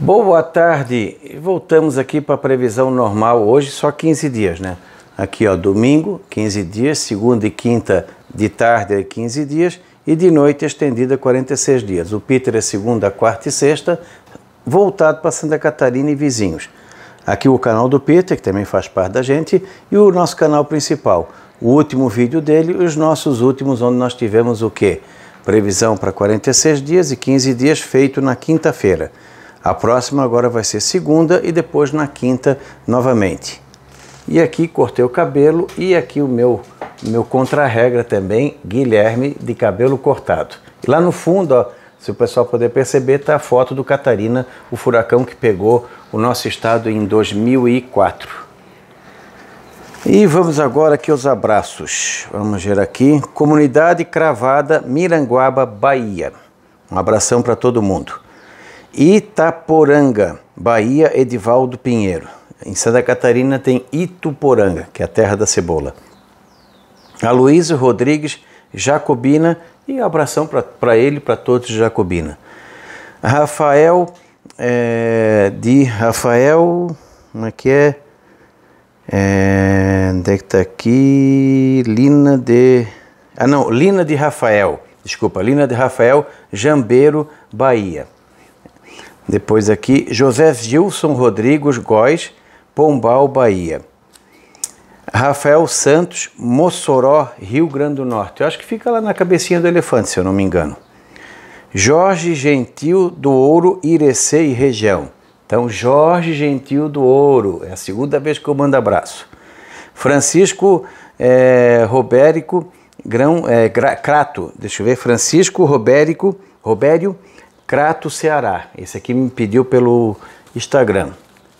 Boa tarde. Voltamos aqui para a previsão normal hoje, só 15 dias, né? Aqui ó, domingo 15 dias, segunda e quinta de tarde 15 dias e de noite estendida 46 dias. O Peter é segunda, quarta e sexta, voltado para Santa Catarina e vizinhos. Aqui o canal do Peter, que também faz parte da gente, e o nosso canal principal. O último vídeo dele e os nossos últimos, onde nós tivemos o quê? Previsão para 46 dias e 15 dias feito na quinta-feira. A próxima agora vai ser segunda e depois na quinta novamente. E aqui cortei o cabelo e aqui o meu, meu contra-regra também, Guilherme, de cabelo cortado. E lá no fundo, ó, se o pessoal puder perceber, está a foto do Catarina, o furacão que pegou o nosso estado em 2004. E vamos agora aqui aos abraços. Vamos ver aqui. Comunidade Cravada, Miranguaba, Bahia. Um abração para todo mundo. Itaporanga, Bahia Edivaldo Pinheiro. Em Santa Catarina tem Ituporanga, que é a terra da cebola. Aloysio Rodrigues, Jacobina, e abração para ele para todos de Jacobina. Rafael, é, de Rafael, como é que é? é onde é que está aqui? Lina de. Ah, não, Lina de Rafael, desculpa, Lina de Rafael, Jambeiro, Bahia. Depois aqui, José Gilson Rodrigues Góes, Pombal, Bahia. Rafael Santos, Mossoró, Rio Grande do Norte. Eu acho que fica lá na cabecinha do elefante, se eu não me engano. Jorge Gentil do Ouro, Irecê e região. Então, Jorge Gentil do Ouro, é a segunda vez que eu mando abraço. Francisco é, Robérico Grão, é, Crato, deixa eu ver, Francisco Robérico, Robério Crato Ceará. Esse aqui me pediu pelo Instagram.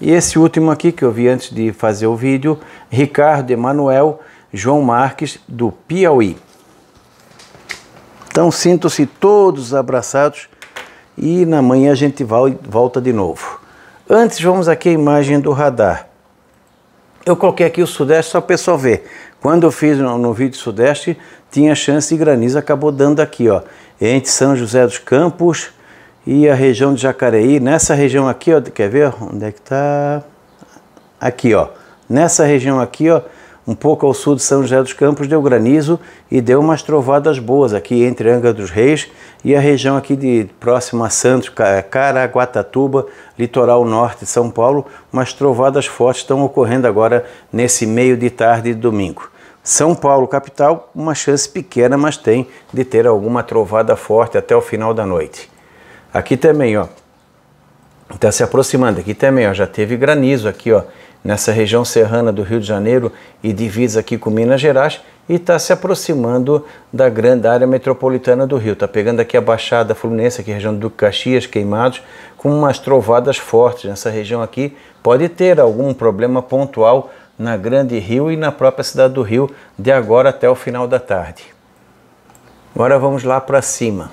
E esse último aqui que eu vi antes de fazer o vídeo, Ricardo Emanuel João Marques do Piauí. Então sinto-se todos abraçados e na manhã a gente volta de novo. Antes vamos aqui a imagem do radar. Eu coloquei aqui o sudeste só para o pessoal ver. Quando eu fiz no, no vídeo sudeste, tinha chance de granizo, acabou dando aqui, ó. Entre São José dos Campos, e a região de Jacareí. Nessa região aqui, ó, quer ver onde é que tá? Aqui, ó. Nessa região aqui, ó, um pouco ao sul de São José dos Campos, deu granizo e deu umas trovadas boas aqui entre Angra dos Reis e a região aqui de próxima a Santos, Caraguatatuba, litoral norte de São Paulo. Umas trovadas fortes estão ocorrendo agora nesse meio de tarde de domingo. São Paulo, capital, uma chance pequena, mas tem de ter alguma trovada forte até o final da noite. Aqui também, ó. Está se aproximando. Aqui também, ó. Já teve granizo aqui, ó. Nessa região serrana do Rio de Janeiro e divisa aqui com Minas Gerais. E está se aproximando da grande área metropolitana do Rio. Está pegando aqui a Baixada Fluminense, aqui região do Caxias, queimados, com umas trovadas fortes. Nessa região aqui pode ter algum problema pontual na Grande Rio e na própria cidade do Rio de agora até o final da tarde. Agora vamos lá para cima.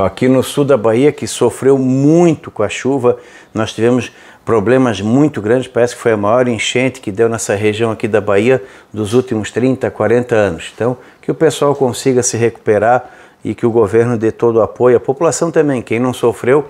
Aqui no sul da Bahia, que sofreu muito com a chuva, nós tivemos problemas muito grandes. Parece que foi a maior enchente que deu nessa região aqui da Bahia dos últimos 30, 40 anos. Então, que o pessoal consiga se recuperar e que o governo dê todo o apoio. A população também, quem não sofreu,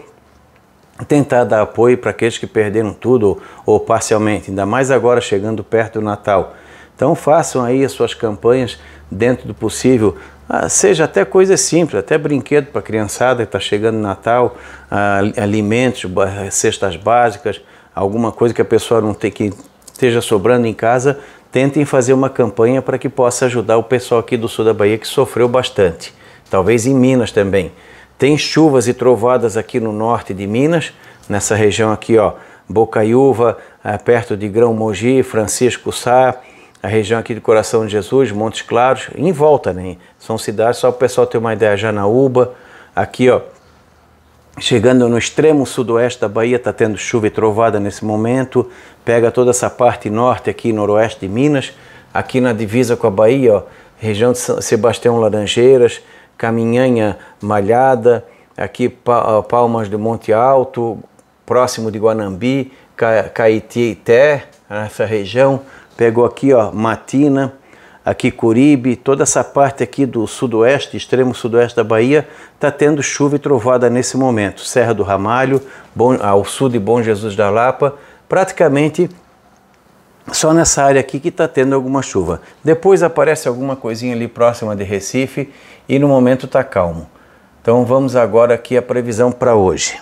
tentar dar apoio para aqueles que perderam tudo ou parcialmente, ainda mais agora chegando perto do Natal. Então façam aí as suas campanhas dentro do possível, ah, seja até coisa simples, até brinquedo para a criançada que está chegando no Natal, ah, alimentos, cestas básicas, alguma coisa que a pessoa não tem que esteja sobrando em casa, tentem fazer uma campanha para que possa ajudar o pessoal aqui do sul da Bahia que sofreu bastante, talvez em Minas também. Tem chuvas e trovoadas aqui no norte de Minas, nessa região aqui, ó, Bocaiúva, eh, perto de Grão Mogi, Francisco Sá, a região aqui do Coração de Jesus, Montes Claros, em volta, né? São cidades, só para o pessoal ter uma ideia, Janaúba, aqui ó, chegando no extremo sudoeste da Bahia, está tendo chuva e trovada nesse momento, pega toda essa parte norte aqui, noroeste de Minas, aqui na divisa com a Bahia, ó, região de Sebastião Laranjeiras, Caminhanha Malhada, aqui Palmas do Monte Alto, próximo de Guanambi, Caetité, essa região, Pegou aqui, ó, Matina, aqui Curibe, toda essa parte aqui do sudoeste, extremo sudoeste da Bahia, está tendo chuva e trovada nesse momento. Serra do Ramalho, Bom, ao ah, sul de Bom Jesus da Lapa, praticamente só nessa área aqui que está tendo alguma chuva. Depois aparece alguma coisinha ali próxima de Recife e no momento está calmo. Então vamos agora aqui a previsão para hoje.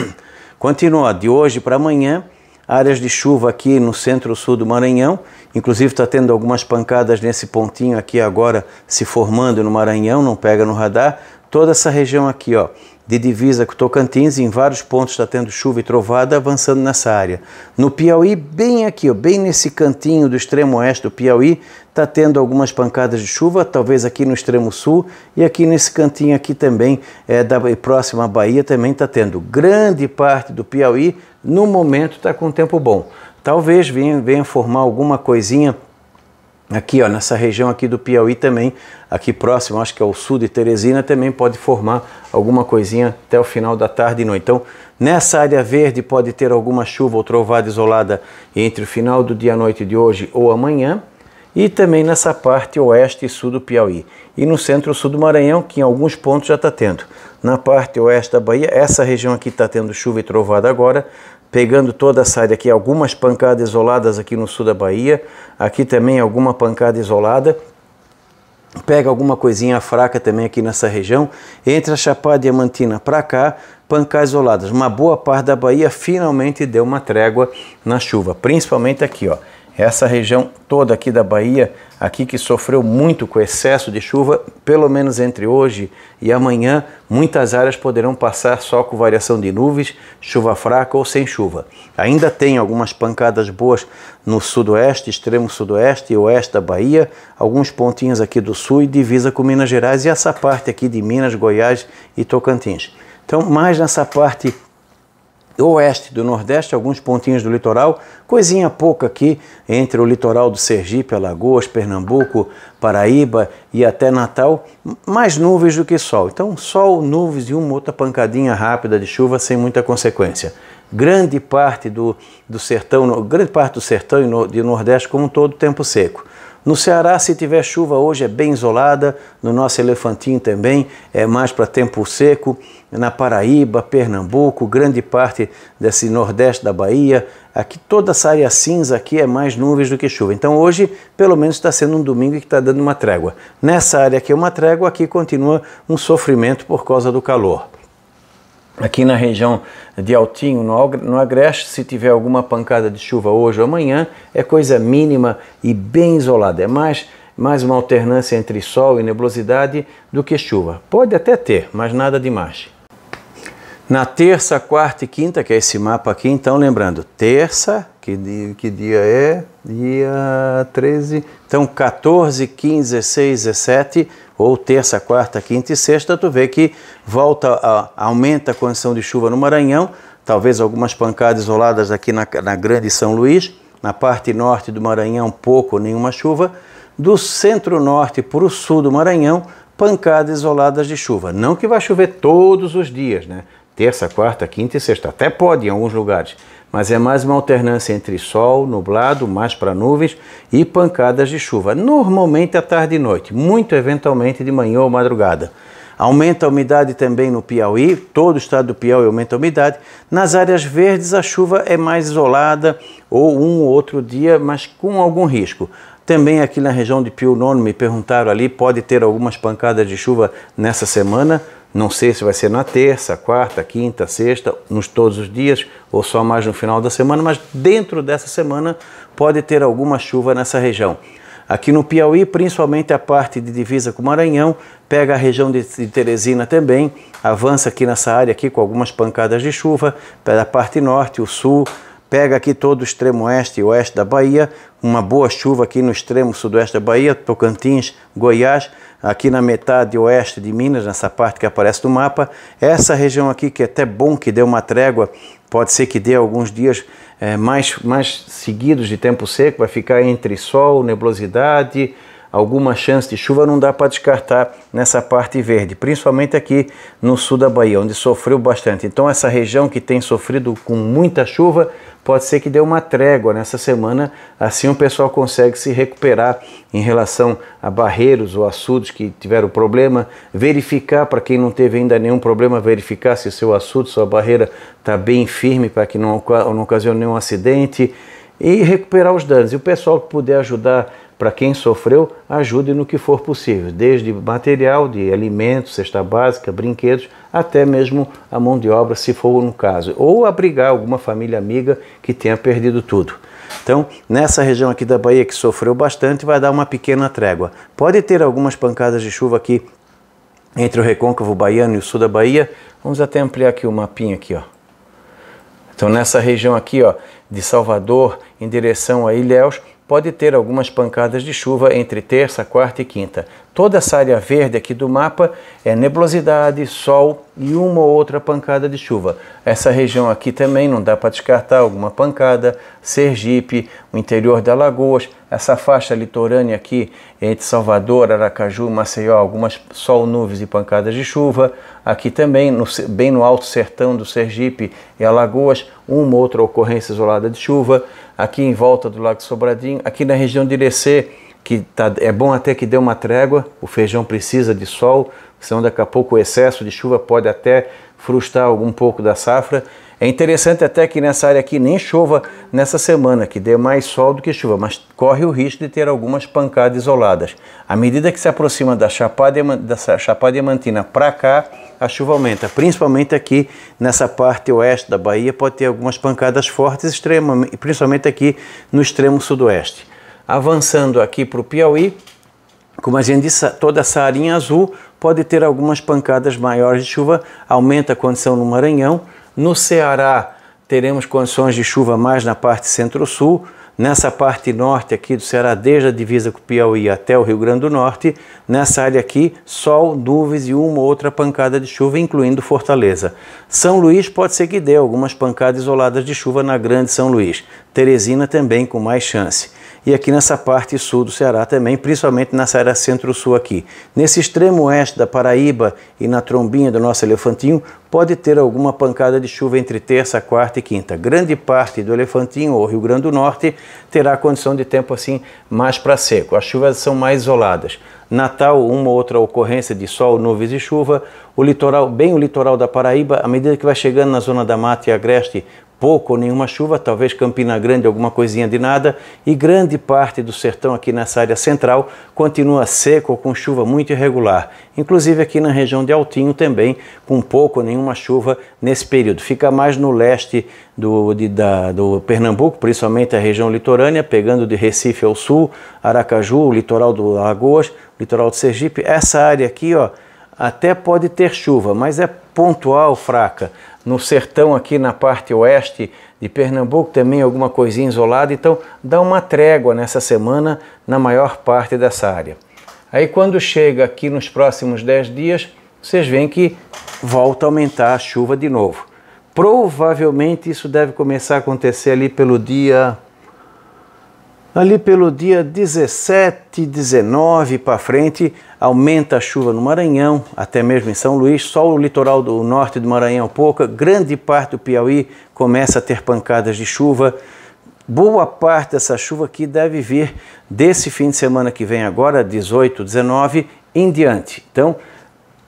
Continua de hoje para amanhã áreas de chuva aqui no centro-sul do Maranhão, inclusive está tendo algumas pancadas nesse pontinho aqui agora se formando no Maranhão, não pega no radar. Toda essa região aqui, ó, de divisa com Tocantins, em vários pontos está tendo chuva e trovada avançando nessa área. No Piauí, bem aqui, ó, bem nesse cantinho do extremo oeste do Piauí, está tendo algumas pancadas de chuva, talvez aqui no extremo sul e aqui nesse cantinho aqui também, é, da próxima Bahia também está tendo. Grande parte do Piauí, no momento, está com tempo bom. Talvez venha, venha formar alguma coisinha aqui ó, nessa região aqui do Piauí também, aqui próximo, acho que é o sul de Teresina, também pode formar alguma coisinha até o final da tarde e noite. Então, nessa área verde pode ter alguma chuva ou trovada isolada entre o final do dia à noite de hoje ou amanhã e também nessa parte oeste e sul do Piauí. E no centro-sul do Maranhão, que em alguns pontos já está tendo. Na parte oeste da Bahia, essa região aqui está tendo chuva e trovada agora, pegando toda essa área aqui, algumas pancadas isoladas aqui no sul da Bahia, aqui também alguma pancada isolada, pega alguma coisinha fraca também aqui nessa região, entre a Chapada Diamantina para cá, pancadas isoladas. Uma boa parte da Bahia finalmente deu uma trégua na chuva, principalmente aqui, ó essa região toda aqui da Bahia, aqui que sofreu muito com excesso de chuva, pelo menos entre hoje e amanhã, muitas áreas poderão passar só com variação de nuvens, chuva fraca ou sem chuva. Ainda tem algumas pancadas boas no sudoeste, extremo sudoeste e oeste da Bahia, alguns pontinhos aqui do sul e divisa com Minas Gerais e essa parte aqui de Minas, Goiás e Tocantins. Então, mais nessa parte oeste do Nordeste, alguns pontinhos do litoral, coisinha pouca aqui entre o litoral do Sergipe, Alagoas, Pernambuco, Paraíba e até Natal, mais nuvens do que sol. Então, sol, nuvens e uma outra pancadinha rápida de chuva sem muita consequência. Grande parte do, do sertão, grande parte do sertão e no, do Nordeste como um todo tempo seco. No Ceará, se tiver chuva hoje, é bem isolada. No nosso Elefantinho também é mais para tempo seco. Na Paraíba, Pernambuco, grande parte desse nordeste da Bahia, aqui toda essa área cinza aqui é mais nuvens do que chuva. Então hoje, pelo menos, está sendo um domingo que está dando uma trégua. Nessa área aqui é uma trégua, aqui continua um sofrimento por causa do calor aqui na região de Altinho, no Agreste, se tiver alguma pancada de chuva hoje ou amanhã, é coisa mínima e bem isolada. É mais, mais uma alternância entre sol e nebulosidade do que chuva. Pode até ter, mas nada demais. Na terça, quarta e quinta, que é esse mapa aqui, então lembrando, terça, que dia, que dia é? Dia 13. Então, 14, 15, 16, 17, ou terça, quarta, quinta e sexta, tu vê que volta, a, aumenta a condição de chuva no Maranhão, talvez algumas pancadas isoladas aqui na, na Grande São Luís, na parte norte do Maranhão, pouco ou nenhuma chuva. Do centro-norte para o sul do Maranhão, pancadas isoladas de chuva. Não que vai chover todos os dias, né? Terça, quarta, quinta e sexta. Até pode em alguns lugares mas é mais uma alternância entre sol, nublado, mais para nuvens e pancadas de chuva, normalmente à tarde e noite, muito eventualmente de manhã ou madrugada. Aumenta a umidade também no Piauí, todo o estado do Piauí aumenta a umidade. Nas áreas verdes a chuva é mais isolada ou um ou outro dia, mas com algum risco. Também aqui na região de Pio Nono me perguntaram ali, pode ter algumas pancadas de chuva nessa semana? Não sei se vai ser na terça, quarta, quinta, sexta, nos todos os dias ou só mais no final da semana, mas dentro dessa semana pode ter alguma chuva nessa região. Aqui no Piauí, principalmente a parte de divisa com o Maranhão, pega a região de Teresina também, avança aqui nessa área aqui com algumas pancadas de chuva, pela parte norte, o sul, pega aqui todo o extremo oeste e oeste da Bahia, uma boa chuva aqui no extremo sudoeste da Bahia, Tocantins, Goiás, aqui na metade oeste de Minas, nessa parte que aparece no mapa. Essa região aqui que é até bom que dê uma trégua, pode ser que dê alguns dias é, mais, mais seguidos de tempo seco, vai ficar entre sol, nebulosidade, alguma chance de chuva, não dá para descartar nessa parte verde, principalmente aqui no sul da Bahia, onde sofreu bastante. Então, essa região que tem sofrido com muita chuva, pode ser que dê uma trégua nessa semana, assim o pessoal consegue se recuperar em relação a barreiros ou açudes que tiveram problema, verificar para quem não teve ainda nenhum problema, verificar se seu açude, sua barreira está bem firme para que não, não ocasione nenhum acidente e recuperar os danos. E o pessoal que puder ajudar para quem sofreu, ajude no que for possível, desde material, de alimentos, cesta básica, brinquedos, até mesmo a mão de obra, se for no caso, ou abrigar alguma família amiga que tenha perdido tudo. Então, nessa região aqui da Bahia que sofreu bastante, vai dar uma pequena trégua. Pode ter algumas pancadas de chuva aqui entre o recôncavo baiano e o sul da Bahia. Vamos até ampliar aqui o mapinha aqui, ó. Então, nessa região aqui, ó, de Salvador em direção a Ilhéus, pode ter algumas pancadas de chuva entre terça, quarta e quinta, Toda essa área verde aqui do mapa é nebulosidade, sol e uma ou outra pancada de chuva. Essa região aqui também não dá para descartar alguma pancada, Sergipe, o interior da Lagoas, essa faixa litorânea aqui entre Salvador, Aracaju, Maceió, algumas sol, nuvens e pancadas de chuva. Aqui também, no, bem no alto sertão do Sergipe e Alagoas, uma ou outra ocorrência isolada de chuva. Aqui em volta do Lago Sobradinho, aqui na região de Irecê, que tá, é bom até que dê uma trégua, o feijão precisa de sol, senão daqui a pouco o excesso de chuva pode até frustrar um pouco da safra. É interessante até que nessa área aqui nem chova nessa semana, que dê mais sol do que chuva, mas corre o risco de ter algumas pancadas isoladas. À medida que se aproxima da Chapada, Diamantina para cá, a chuva aumenta, principalmente aqui nessa parte oeste da Bahia, pode ter algumas pancadas fortes, extremamente, principalmente aqui no extremo sudoeste. Avançando aqui para o Piauí, como a gente disse, toda essa arinha azul pode ter algumas pancadas maiores de chuva, aumenta a condição no Maranhão. No Ceará, teremos condições de chuva mais na parte centro-sul. Nessa parte norte aqui do Ceará, desde a divisa com o Piauí até o Rio Grande do Norte, nessa área aqui, sol, nuvens e uma ou outra pancada de chuva, incluindo Fortaleza. São Luís pode ser que dê algumas pancadas isoladas de chuva na Grande São Luís. Teresina também com mais chance e aqui nessa parte sul do Ceará também, principalmente nessa área centro-sul aqui. Nesse extremo oeste da Paraíba e na trombinha do nosso elefantinho, pode ter alguma pancada de chuva entre terça, quarta e quinta. Grande parte do elefantinho ou Rio Grande do Norte terá condição de tempo assim mais para seco. As chuvas são mais isoladas. Natal, uma ou outra ocorrência de sol, nuvens e chuva. O litoral, bem o litoral da Paraíba, à medida que vai chegando na zona da mata e agreste, pouco ou nenhuma chuva, talvez Campina Grande alguma coisinha de nada, e grande parte do sertão aqui nessa área central continua seco com chuva muito irregular, inclusive aqui na região de Altinho também, com pouco ou nenhuma chuva nesse período. Fica mais no leste do, de, da, do Pernambuco, principalmente a região litorânea, pegando de Recife ao sul, Aracaju, o litoral do Lagoas, litoral de Sergipe, essa área aqui, ó, até pode ter chuva, mas é pontual, fraca no sertão aqui na parte oeste de Pernambuco também alguma coisinha isolada, então dá uma trégua nessa semana na maior parte dessa área. Aí quando chega aqui nos próximos 10 dias, vocês veem que volta a aumentar a chuva de novo. Provavelmente isso deve começar a acontecer ali pelo dia Ali pelo dia 17, 19 para frente, aumenta a chuva no Maranhão, até mesmo em São Luís, só o litoral do norte do Maranhão pouca, grande parte do Piauí começa a ter pancadas de chuva. Boa parte dessa chuva aqui deve vir desse fim de semana que vem agora, 18, 19, em diante. Então,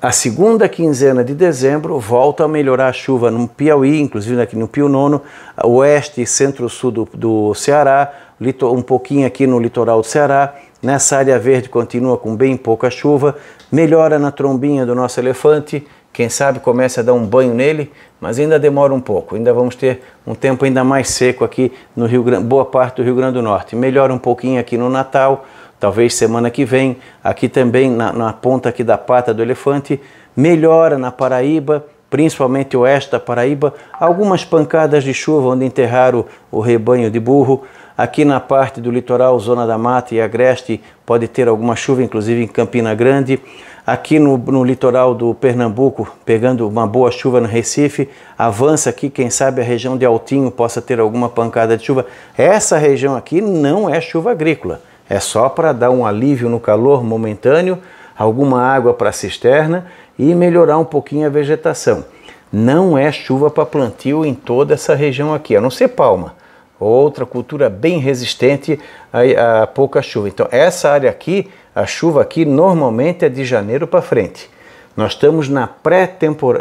a segunda quinzena de dezembro volta a melhorar a chuva no Piauí, inclusive aqui no Pio Nono, oeste e centro-sul do, do Ceará, um pouquinho aqui no litoral do Ceará. Nessa área verde continua com bem pouca chuva, melhora na trombinha do nosso elefante, quem sabe começa a dar um banho nele, mas ainda demora um pouco. Ainda vamos ter um tempo ainda mais seco aqui no Rio Grande, boa parte do Rio Grande do Norte. Melhora um pouquinho aqui no Natal, Talvez semana que vem, aqui também na, na ponta aqui da pata do elefante, melhora na Paraíba, principalmente oeste da Paraíba, algumas pancadas de chuva onde enterraram o, o rebanho de burro. Aqui na parte do litoral, Zona da Mata e Agreste, pode ter alguma chuva, inclusive em Campina Grande. Aqui no, no litoral do Pernambuco, pegando uma boa chuva no Recife, avança aqui, quem sabe a região de Altinho possa ter alguma pancada de chuva. Essa região aqui não é chuva agrícola. É só para dar um alívio no calor momentâneo, alguma água para a cisterna e melhorar um pouquinho a vegetação. Não é chuva para plantio em toda essa região aqui, a não ser palma. Outra cultura bem resistente a, a pouca chuva. Então, essa área aqui, a chuva aqui normalmente é de janeiro para frente. Nós estamos na pré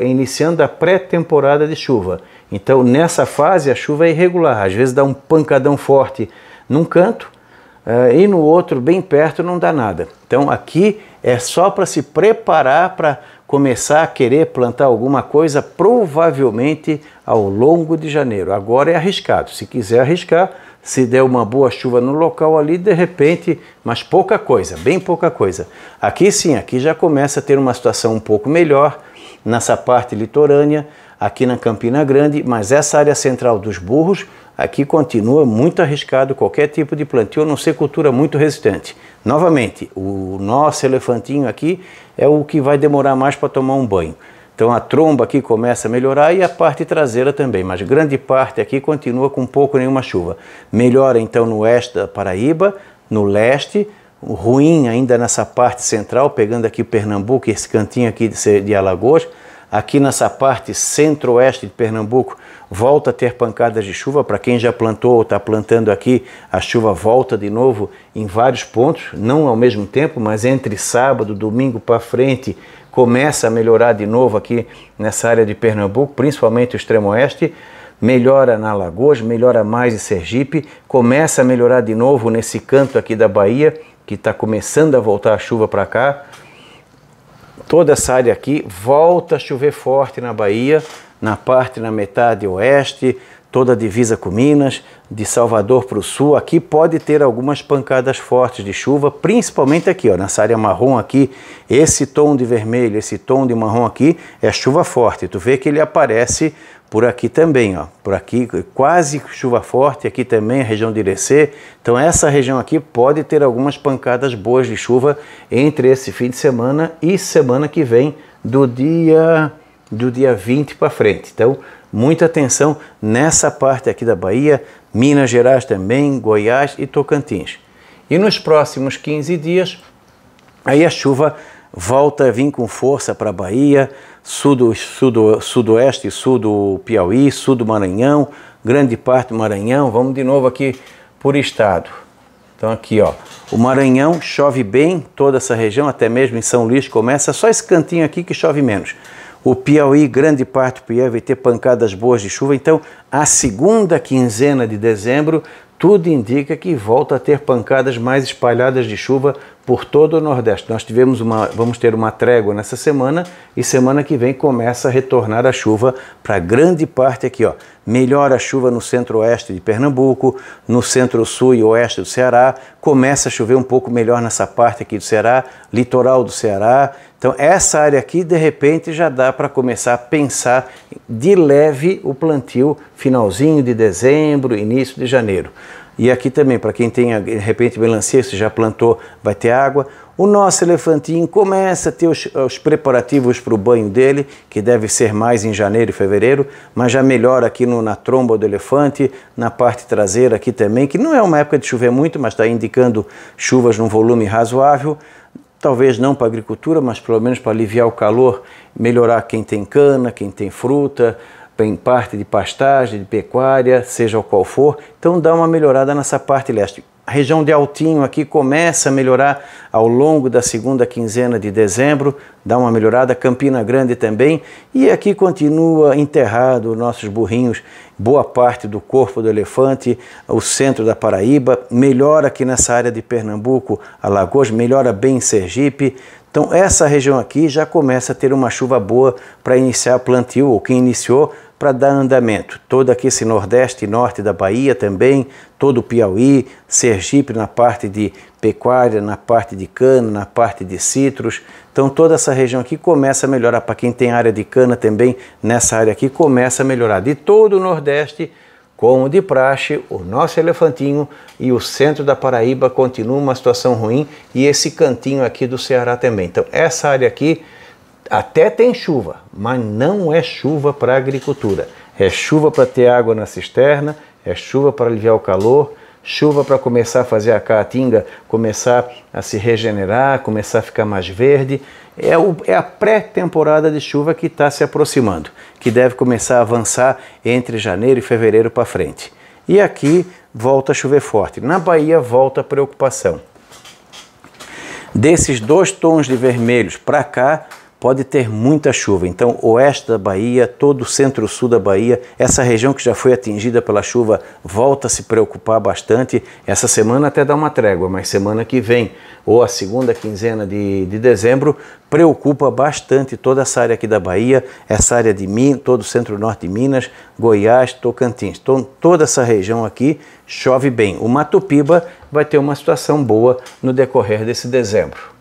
iniciando a pré-temporada de chuva. Então, nessa fase, a chuva é irregular. Às vezes dá um pancadão forte num canto, uh, e no outro, bem perto, não dá nada. Então aqui é só para se preparar para começar a querer plantar alguma coisa, provavelmente ao longo de janeiro. Agora é arriscado. Se quiser arriscar, se der uma boa chuva no local ali, de repente, mas pouca coisa, bem pouca coisa. Aqui sim, aqui já começa a ter uma situação um pouco melhor nessa parte litorânea, aqui na Campina Grande, mas essa área central dos burros aqui continua muito arriscado qualquer tipo de plantio, a não ser cultura muito resistente. Novamente, o nosso elefantinho aqui é o que vai demorar mais para tomar um banho. Então a tromba aqui começa a melhorar e a parte traseira também, mas grande parte aqui continua com pouco nenhuma chuva. Melhora então no oeste da Paraíba, no leste, ruim ainda nessa parte central, pegando aqui Pernambuco, esse cantinho aqui de Alagoas, aqui nessa parte centro-oeste de Pernambuco, volta a ter pancadas de chuva. Para quem já plantou ou está plantando aqui, a chuva volta de novo em vários pontos, não ao mesmo tempo, mas entre sábado, domingo para frente, começa a melhorar de novo aqui nessa área de Pernambuco, principalmente o extremo oeste. Melhora na Lagoas, melhora mais em Sergipe, começa a melhorar de novo nesse canto aqui da Bahia, que está começando a voltar a chuva para cá toda essa área aqui, volta a chover forte na Bahia, na parte, na metade oeste, toda a divisa com Minas, de Salvador para o sul, aqui pode ter algumas pancadas fortes de chuva, principalmente aqui, ó, nessa área marrom aqui, esse tom de vermelho, esse tom de marrom aqui, é chuva forte. Tu vê que ele aparece por aqui também, ó, por aqui quase chuva forte, aqui também a região de Irecê. Então essa região aqui pode ter algumas pancadas boas de chuva entre esse fim de semana e semana que vem, do dia do dia 20 para frente. Então, muita atenção nessa parte aqui da Bahia, Minas Gerais também, Goiás e Tocantins. E nos próximos 15 dias, aí a chuva volta a vir com força para a Bahia, sul do, sudoeste sul do Piauí, sul do Maranhão, grande parte do Maranhão. Vamos de novo aqui por estado. Então aqui, ó, o Maranhão chove bem, toda essa região, até mesmo em São Luís começa, só esse cantinho aqui que chove menos. O Piauí, grande parte do Piauí vai ter pancadas boas de chuva, então a segunda quinzena de dezembro tudo indica que volta a ter pancadas mais espalhadas de chuva por todo o Nordeste. Nós tivemos uma, vamos ter uma trégua nessa semana e semana que vem começa a retornar a chuva para grande parte aqui, ó. Melhora a chuva no centro-oeste de Pernambuco, no centro-sul e oeste do Ceará, começa a chover um pouco melhor nessa parte aqui do Ceará, litoral do Ceará. Então, essa área aqui, de repente, já dá para começar a pensar de leve o plantio finalzinho de dezembro, início de janeiro. E aqui também, para quem tem de repente melancia, se já plantou, vai ter água. O nosso elefantinho começa a ter os, os preparativos para o banho dele, que deve ser mais em janeiro e fevereiro, mas já melhora aqui no, na tromba do elefante, na parte traseira aqui também, que não é uma época de chover muito, mas está indicando chuvas num volume razoável talvez não para agricultura, mas pelo menos para aliviar o calor, melhorar quem tem cana, quem tem fruta, em parte de pastagem, de pecuária, seja o qual for. Então dá uma melhorada nessa parte leste. A região de Altinho aqui começa a melhorar ao longo da segunda quinzena de dezembro, dá uma melhorada, Campina Grande também, e aqui continua enterrado nossos burrinhos, boa parte do corpo do elefante, o centro da Paraíba, melhora aqui nessa área de Pernambuco, Alagoas, melhora bem Sergipe, então essa região aqui já começa a ter uma chuva boa para iniciar plantio, ou quem iniciou para dar andamento. Todo aqui esse nordeste e norte da Bahia também, todo o Piauí, Sergipe na parte de pecuária, na parte de cana, na parte de citros. Então toda essa região aqui começa a melhorar. Para quem tem área de cana também, nessa área aqui começa a melhorar. De todo o nordeste, como de praxe, o nosso elefantinho e o centro da Paraíba continua uma situação ruim e esse cantinho aqui do Ceará também. Então essa área aqui até tem chuva, mas não é chuva para agricultura. É chuva para ter água na cisterna, é chuva para aliviar o calor, chuva para começar a fazer a caatinga começar a se regenerar, começar a ficar mais verde. É, o, é a pré-temporada de chuva que está se aproximando, que deve começar a avançar entre janeiro e fevereiro para frente. E aqui volta a chover forte. Na Bahia volta a preocupação. Desses dois tons de vermelhos para cá, pode ter muita chuva. Então, oeste da Bahia, todo o centro-sul da Bahia, essa região que já foi atingida pela chuva, volta a se preocupar bastante. Essa semana até dá uma trégua, mas semana que vem, ou a segunda quinzena de, de dezembro, preocupa bastante toda essa área aqui da Bahia, essa área de Minas, todo o centro-norte de Minas, Goiás, Tocantins. Então, toda essa região aqui chove bem. O Matopiba vai ter uma situação boa no decorrer desse dezembro.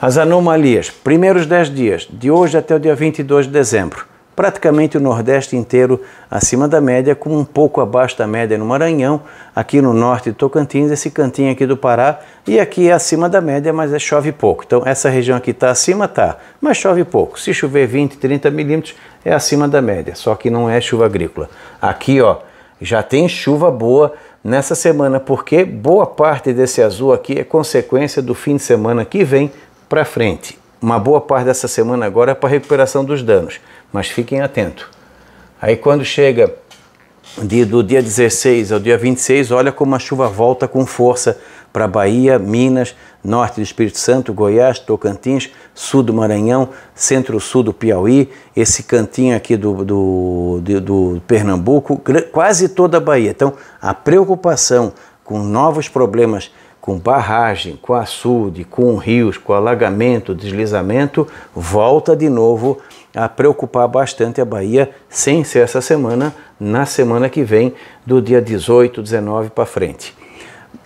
As anomalias. Primeiros 10 dias, de hoje até o dia 22 de dezembro. Praticamente o Nordeste inteiro acima da média, com um pouco abaixo da média no Maranhão, aqui no norte de Tocantins, esse cantinho aqui do Pará, e aqui é acima da média, mas é chove pouco. Então essa região aqui está acima, tá, mas chove pouco. Se chover 20, 30 milímetros, é acima da média, só que não é chuva agrícola. Aqui, ó, já tem chuva boa nessa semana, porque boa parte desse azul aqui é consequência do fim de semana que vem, para frente. Uma boa parte dessa semana agora é para recuperação dos danos, mas fiquem atentos. Aí quando chega de, do dia 16 ao dia 26, olha como a chuva volta com força para Bahia, Minas, norte do Espírito Santo, Goiás, Tocantins, sul do Maranhão, centro-sul do Piauí, esse cantinho aqui do, do, do, do Pernambuco, quase toda a Bahia. Então, a preocupação com novos problemas com barragem, com açude, com rios, com alagamento, deslizamento, volta de novo a preocupar bastante a Bahia, sem ser essa semana, na semana que vem, do dia 18, 19 para frente.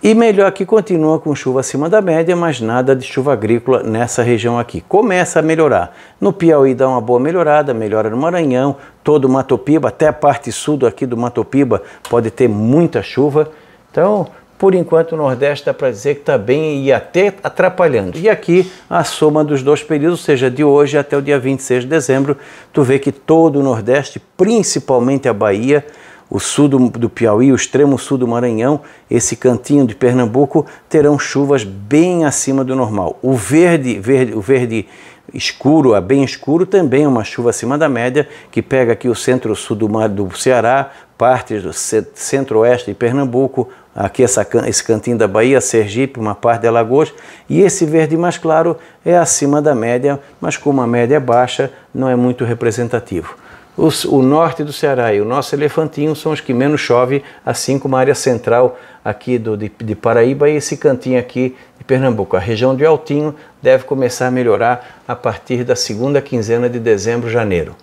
E melhor que continua com chuva acima da média, mas nada de chuva agrícola nessa região aqui. Começa a melhorar. No Piauí dá uma boa melhorada, melhora no Maranhão, todo o Matopiba, até a parte sul aqui do Matopiba pode ter muita chuva. Então, por enquanto, o Nordeste dá para dizer que está bem e até atrapalhando. E aqui a soma dos dois períodos, ou seja, de hoje até o dia 26 de dezembro, tu vê que todo o Nordeste, principalmente a Bahia, o sul do, do, Piauí, o extremo sul do Maranhão, esse cantinho de Pernambuco, terão chuvas bem acima do normal. O verde, verde, o verde escuro, a bem escuro, também é uma chuva acima da média, que pega aqui o centro-sul do, do Ceará, partes do centro-oeste de Pernambuco, aqui essa, esse cantinho da Bahia, Sergipe, uma parte de Alagoas, e esse verde mais claro é acima da média, mas como a média é baixa, não é muito representativo. Os, o norte do Ceará e o nosso elefantinho são os que menos chove, assim como a área central aqui do, de, de Paraíba e esse cantinho aqui de Pernambuco. A região de Altinho deve começar a melhorar a partir da segunda quinzena de dezembro, janeiro.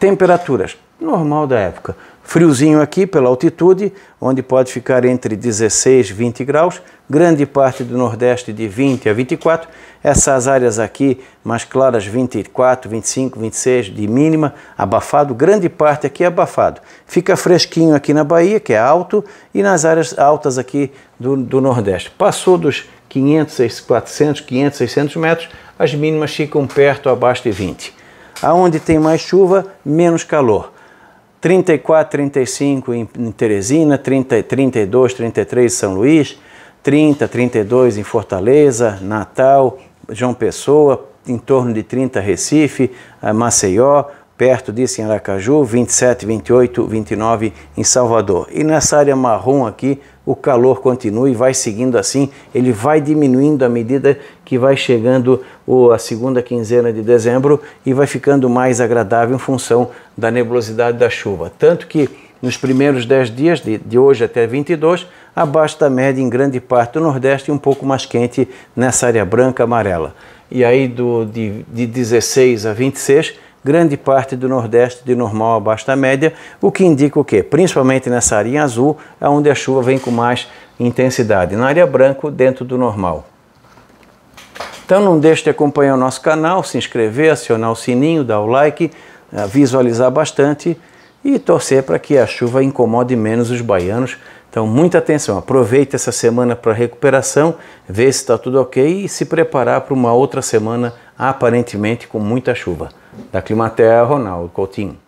Temperaturas, normal da época. Friozinho aqui pela altitude, onde pode ficar entre 16 e 20 graus, grande parte do Nordeste de 20 a 24, essas áreas aqui mais claras 24, 25, 26 de mínima, abafado, grande parte aqui abafado. Fica fresquinho aqui na Bahia, que é alto, e nas áreas altas aqui do, do Nordeste. Passou dos 500, 400, 500, 600 metros, as mínimas ficam perto abaixo de 20. Aonde tem mais chuva, menos calor 34, 35 em, em Teresina, 30, 32, 33 em São Luís, 30, 32 em Fortaleza, Natal, João Pessoa, em torno de 30 Recife, eh, Maceió, perto disso em Aracaju, 27, 28, 29 em Salvador. E nessa área marrom aqui, o calor continua e vai seguindo assim, ele vai diminuindo à medida que vai chegando a segunda quinzena de dezembro e vai ficando mais agradável em função da nebulosidade da chuva. Tanto que nos primeiros 10 dias, de, de hoje até 22, abaixo da média em grande parte do Nordeste e um pouco mais quente nessa área branca amarela. E aí do, de, de 16 a 26, grande parte do Nordeste de normal abaixo da média, o que indica o quê? Principalmente nessa área azul, é onde a chuva vem com mais intensidade. Na área branca, dentro do normal. Então não deixe de acompanhar o nosso canal, se inscrever, acionar o sininho, dar o like, eh, visualizar bastante e torcer para que a chuva incomode menos os baianos. Então, muita atenção, aproveite essa semana para recuperação, ver se está tudo ok e se preparar para uma outra semana aparentemente com muita chuva da Climaterra, Ronaldo Coutinho.